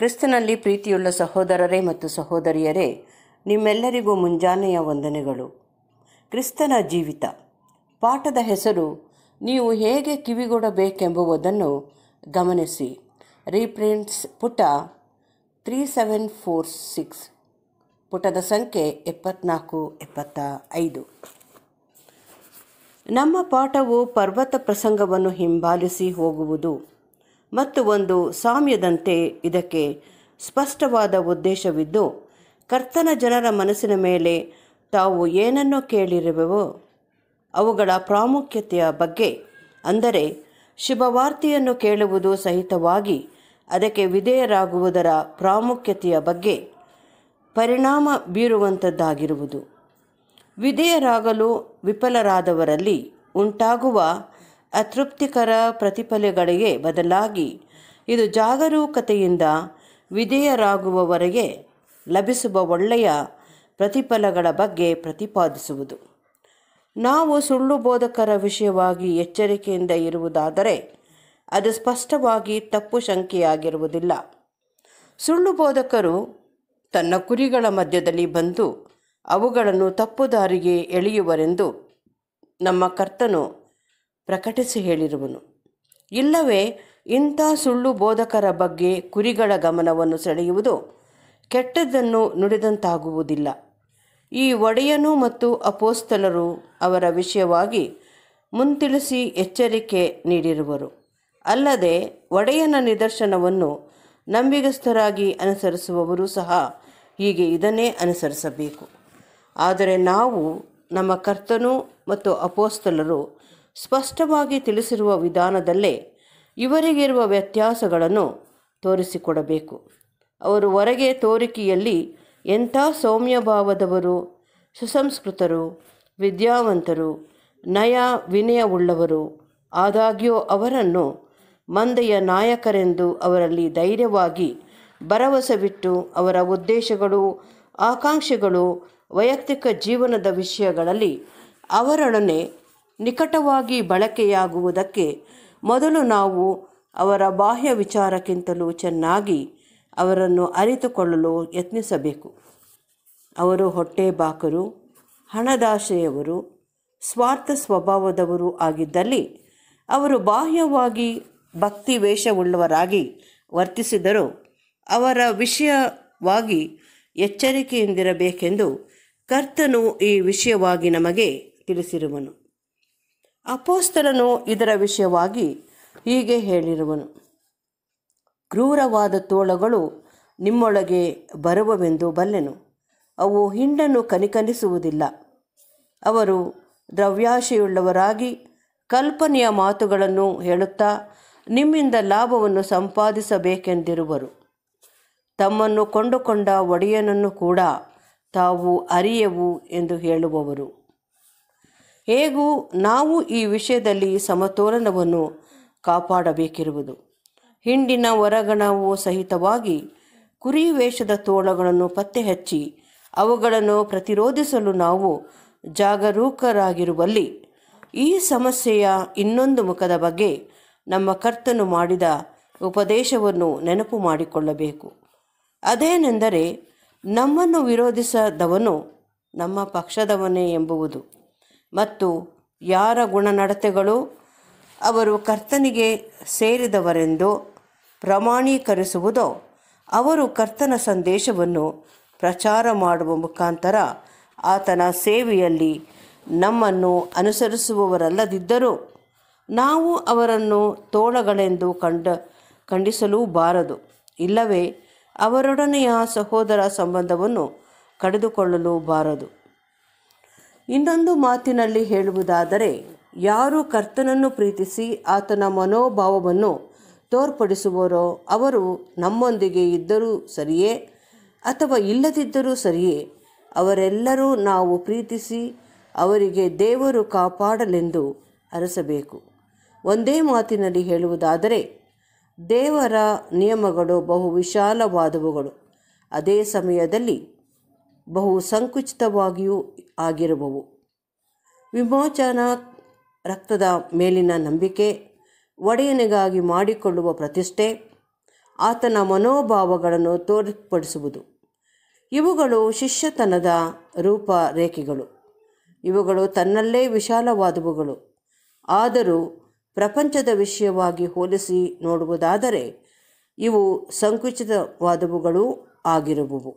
ಕ್ರಿಸ್ತನಲ್ಲಿ ಪ್ರೀತಿಯುಳ್ಳ ಸಹೋದರರೇ ಮತ್ತು ಸಹೋದರಿಯರೇ ನಿಮ್ಮೆಲ್ಲರಿಗೂ ಮುಂಜಾನೆಯ ವಂದನೆಗಳು ಕ್ರಿಸ್ತನ ಜೀವಿತ ಪಾಠದ ಹೆಸರು ನೀವು ಹೇಗೆ ಕಿವಿಗೊಡಬೇಕೆಂಬುವುದನ್ನು ಗಮನಿಸಿ ರೀಪ್ರಿಂಟ್ಸ್ ಪುಟ ತ್ರೀ ಸೆವೆನ್ ಫೋರ್ ಸಿಕ್ಸ್ ಪುಟದ ಸಂಖ್ಯೆ ಎಪ್ಪತ್ನಾಲ್ಕು ಎಪ್ಪತ್ತ ಐದು ನಮ್ಮ ಪಾಠವು ಪರ್ವತ ಪ್ರಸಂಗವನ್ನು ಹಿಂಬಾಲಿಸಿ ಹೋಗುವುದು ಮತ್ತು ಒಂದು ಸಾಮ್ಯದಂತೆ ಇದಕ್ಕೆ ಸ್ಪಷ್ಟವಾದ ಉದ್ದೇಶವಿದ್ದು ಕರ್ತನ ಜನರ ಮನಸ್ಸಿನ ಮೇಲೆ ತಾವು ಏನನ್ನು ಕೇಳಿರುವೆವೋ ಅವುಗಳ ಪ್ರಾಮುಖ್ಯತೆಯ ಬಗ್ಗೆ ಅಂದರೆ ಶುಭವಾರ್ತೆಯನ್ನು ಕೇಳುವುದು ಸಹಿತವಾಗಿ ಅದಕ್ಕೆ ವಿಧೇಯರಾಗುವುದರ ಪ್ರಾಮುಖ್ಯತೆಯ ಬಗ್ಗೆ ಪರಿಣಾಮ ಬೀರುವಂಥದ್ದಾಗಿರುವುದು ವಿಧೇಯರಾಗಲು ವಿಫಲರಾದವರಲ್ಲಿ ಉಂಟಾಗುವ ಅತೃಪ್ತಿಕರ ಪ್ರತಿಫಲಗಳಿಗೆ ಬದಲಾಗಿ ಇದು ಜಾಗರೂಕತೆಯಿಂದ ವಿಧೇಯರಾಗುವವರೆಗೆ ಲಭಿಸುವ ಒಳ್ಳೆಯ ಪ್ರತಿಫಲಗಳ ಬಗ್ಗೆ ಪ್ರತಿಪಾದಿಸುವುದು ನಾವು ಸುಳ್ಳು ಬೋಧಕರ ವಿಷಯವಾಗಿ ಎಚ್ಚರಿಕೆಯಿಂದ ಇರುವುದಾದರೆ ಅದು ಸ್ಪಷ್ಟವಾಗಿ ತಪ್ಪು ಶಂಕೆಯಾಗಿರುವುದಿಲ್ಲ ಸುಳ್ಳು ಬೋಧಕರು ತನ್ನ ಕುರಿಗಳ ಮಧ್ಯದಲ್ಲಿ ಬಂದು ಅವುಗಳನ್ನು ತಪ್ಪು ದಾರಿಗೆ ಎಳೆಯುವರೆಂದು ನಮ್ಮ ಕರ್ತನು ಪ್ರಕಟಿಸಿ ಹೇಳಿರುವನು ಇಲ್ಲವೇ ಇಂಥ ಸುಳ್ಳು ಬೋಧಕರ ಬಗ್ಗೆ ಕುರಿಗಳ ಗಮನವನ್ನು ಸೆಳೆಯುವುದು ಕೆಟ್ಟದ್ದನ್ನು ನುಡಿದಂತಾಗುವುದಿಲ್ಲ ಈ ಒಡೆಯನು ಮತ್ತು ಅಪೋಸ್ತಲರು ಅವರ ವಿಷಯವಾಗಿ ಮುಂತಿಳಿಸಿ ಎಚ್ಚರಿಕೆ ನೀಡಿರುವರು ಅಲ್ಲದೆ ಒಡೆಯನ ನಿದರ್ಶನವನ್ನು ನಂಬಿಗಸ್ಥರಾಗಿ ಅನುಸರಿಸುವವರು ಸಹ ಹೀಗೆ ಇದನ್ನೇ ಅನುಸರಿಸಬೇಕು ಆದರೆ ನಾವು ನಮ್ಮ ಕರ್ತನು ಮತ್ತು ಅಪೋಸ್ತಲರು ಸ್ಪಷ್ಟವಾಗಿ ತಿಳಿಸಿರುವ ವಿಧಾನದಲ್ಲೇ ಇವರಿಗಿರುವ ವ್ಯತ್ಯಾಸಗಳನ್ನು ತೋರಿಸಿಕೊಡಬೇಕು ಅವರು ಹೊರಗೆ ತೋರಿಕೆಯಲ್ಲಿ ಎಂಥ ಸೌಮ್ಯಭಾವದವರು ಸುಸಂಸ್ಕೃತರು ವಿದ್ಯಾವಂತರು ನಯ ವಿನಯವುಳ್ಳವರು ಆದಾಗ್ಯೂ ಅವರನ್ನು ಮಂದೆಯ ನಾಯಕರೆಂದು ಅವರಲ್ಲಿ ಧೈರ್ಯವಾಗಿ ಭರವಸೆವಿಟ್ಟು ಅವರ ಉದ್ದೇಶಗಳು ಆಕಾಂಕ್ಷೆಗಳು ವೈಯಕ್ತಿಕ ಜೀವನದ ವಿಷಯಗಳಲ್ಲಿ ಅವರೊಡನೆ ನಿಕಟವಾಗಿ ಬಳಕೆಯಾಗುವುದಕ್ಕೆ ಮೊದಲು ನಾವು ಅವರ ಬಾಹ್ಯ ವಿಚಾರಕ್ಕಿಂತಲೂ ಚೆನ್ನಾಗಿ ಅವರನ್ನು ಅರಿತುಕೊಳ್ಳಲು ಯತ್ನಿಸಬೇಕು ಅವರು ಹೊಟ್ಟೆ ಬಾಕರು ಹಣದಾಶೆಯವರು ಸ್ವಾರ್ಥ ಸ್ವಭಾವದವರು ಆಗಿದ್ದಲ್ಲಿ ಅವರು ಬಾಹ್ಯವಾಗಿ ಭಕ್ತಿ ವೇಷವುಳ್ಳವರಾಗಿ ವರ್ತಿಸಿದರೂ ಅವರ ವಿಷಯವಾಗಿ ಎಚ್ಚರಿಕೆಯಿಂದಿರಬೇಕೆಂದು ಕರ್ತನು ಈ ವಿಷಯವಾಗಿ ನಮಗೆ ತಿಳಿಸಿರುವನು ಅಪೋಸ್ತರನು ಇದರ ವಿಷಯವಾಗಿ ಹೀಗೆ ಹೇಳಿರುವನು ಕ್ರೂರವಾದ ತೋಳಗಳು ನಿಮ್ಮೊಳಗೆ ಬರುವವೆಂದು ಬಲ್ಲೆನು ಅವು ಹಿಂಡನ್ನು ಕನಿಕನಿಸುವುದಿಲ್ಲ ಅವರು ದ್ರವ್ಯಾಶೆಯುಳ್ಳವರಾಗಿ ಕಲ್ಪನೆಯ ಮಾತುಗಳನ್ನು ಹೇಳುತ್ತಾ ನಿಮ್ಮಿಂದ ಲಾಭವನ್ನು ಸಂಪಾದಿಸಬೇಕೆಂದಿರುವರು ತಮ್ಮನ್ನು ಕೊಂಡುಕೊಂಡ ಒಡೆಯನನ್ನು ಕೂಡ ತಾವು ಅರಿಯವು ಎಂದು ಹೇಳುವವರು ಹೇಗೂ ನಾವು ಈ ವಿಷಯದಲ್ಲಿ ಸಮತೋಲನವನ್ನು ಕಾಪಾಡಬೇಕಿರುವುದು ಹಿಂಡಿನ ಹೊರಗಣವು ಸಹಿತವಾಗಿ ಕುರಿ ವೇಷದ ತೋಳಗಳನ್ನು ಪತ್ತೆ ಹಚ್ಚಿ ಅವುಗಳನ್ನು ಪ್ರತಿರೋಧಿಸಲು ನಾವು ಜಾಗರೂಕರಾಗಿರುವಲ್ಲಿ ಈ ಸಮಸ್ಯೆಯ ಇನ್ನೊಂದು ಮುಖದ ಬಗ್ಗೆ ನಮ್ಮ ಕರ್ತನು ಮಾಡಿದ ಉಪದೇಶವನ್ನು ನೆನಪು ಮಾಡಿಕೊಳ್ಳಬೇಕು ಅದೇನೆಂದರೆ ನಮ್ಮನ್ನು ವಿರೋಧಿಸದವನು ನಮ್ಮ ಪಕ್ಷದವನೇ ಎಂಬುವುದು ಮತ್ತು ಯಾರ ಗುಣನಡತೆಗಳು ಅವರು ಕರ್ತನಿಗೆ ಸೇರಿದವರೆಂದು ಪ್ರಮಾಣೀಕರಿಸುವುದೋ ಅವರು ಕರ್ತನ ಸಂದೇಶವನ್ನು ಪ್ರಚಾರ ಮಾಡುವ ಮುಖಾಂತರ ಆತನ ಸೇವೆಯಲ್ಲಿ ನಮ್ಮನ್ನು ಅನುಸರಿಸುವವರಲ್ಲದಿದ್ದರೂ ನಾವು ಅವರನ್ನು ತೋಳಗಳೆಂದು ಕಂಡ ಖಂಡಿಸಲೂ ಬಾರದು ಇಲ್ಲವೇ ಅವರೊಡನೆಯ ಸಹೋದರ ಸಂಬಂಧವನ್ನು ಕಡಿದುಕೊಳ್ಳಲು ಬಾರದು ಇನ್ನೊಂದು ಮಾತಿನಲ್ಲಿ ಹೇಳುವುದಾದರೆ ಯಾರು ಕರ್ತನನ್ನು ಪ್ರೀತಿಸಿ ಆತನ ಮನೋಭಾವವನ್ನು ತೋರ್ಪಡಿಸುವರೋ ಅವರು ನಮ್ಮೊಂದಿಗೆ ಇದ್ದರೂ ಸರಿಯೇ ಅಥವಾ ಇಲ್ಲದಿದ್ದರೂ ಸರಿಯೇ ಅವರೆಲ್ಲರೂ ನಾವು ಪ್ರೀತಿಸಿ ಅವರಿಗೆ ದೇವರು ಕಾಪಾಡಲೆಂದು ಅರಸಬೇಕು ಒಂದೇ ಮಾತಿನಲ್ಲಿ ಹೇಳುವುದಾದರೆ ದೇವರ ನಿಯಮಗಳು ಬಹು ವಿಶಾಲವಾದವುಗಳು ಅದೇ ಸಮಯದಲ್ಲಿ ಬಹು ಸಂಕುಚಿತವಾಗಿಯೂ ಆಗಿರುವವು ವಿಮೋಚನಾ ರಕ್ತದ ಮೇಲಿನ ನಂಬಿಕೆ ಒಡೆಯನಿಗಾಗಿ ಮಾಡಿಕೊಳ್ಳುವ ಪ್ರತಿಷ್ಠೆ ಆತನ ಮನೋಭಾವಗಳನ್ನು ತೋರ್ಪಡಿಸುವುದು ಇವುಗಳು ಶಿಷ್ಯತನದ ರೂಪರೇಖೆಗಳು ಇವುಗಳು ತನ್ನಲ್ಲೇ ವಿಶಾಲವಾದವುಗಳು ಆದರೂ ಪ್ರಪಂಚದ ವಿಷಯವಾಗಿ ಹೋಲಿಸಿ ನೋಡುವುದಾದರೆ ಇವು ಸಂಕುಚಿತವಾದವುಗಳೂ ಆಗಿರುವವು